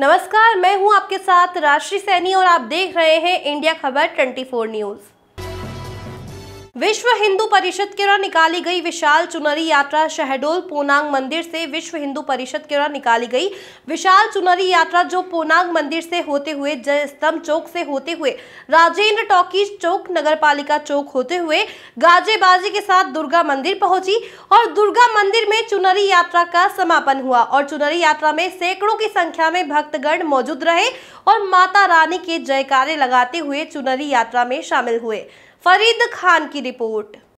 नमस्कार मैं हूं आपके साथ राशि सैनी और आप देख रहे हैं इंडिया खबर 24 न्यूज़ विश्व हिंदू परिषद के द्वारा निकाली गई विशाल चुनरी यात्रा शहडोल पोनांग मंदिर से विश्व हिंदू परिषद के द्वारा निकाली गई विशाल चुनरी यात्रा जो पोनांग मंदिर से होते हुए स्तंभ चौक से होते हुए राजेंद्र टॉकी चौक पालिका चौक होते हुए गाजेबाजी के साथ दुर्गा मंदिर पहुंची और दुर्गा मंदिर में चुनरी यात्रा का समापन हुआ और चुनरी यात्रा में सैकड़ों की संख्या में भक्तगण मौजूद रहे और माता रानी के जयकारे लगाते हुए चुनरी यात्रा में शामिल हुए फरीद खान की रिपोर्ट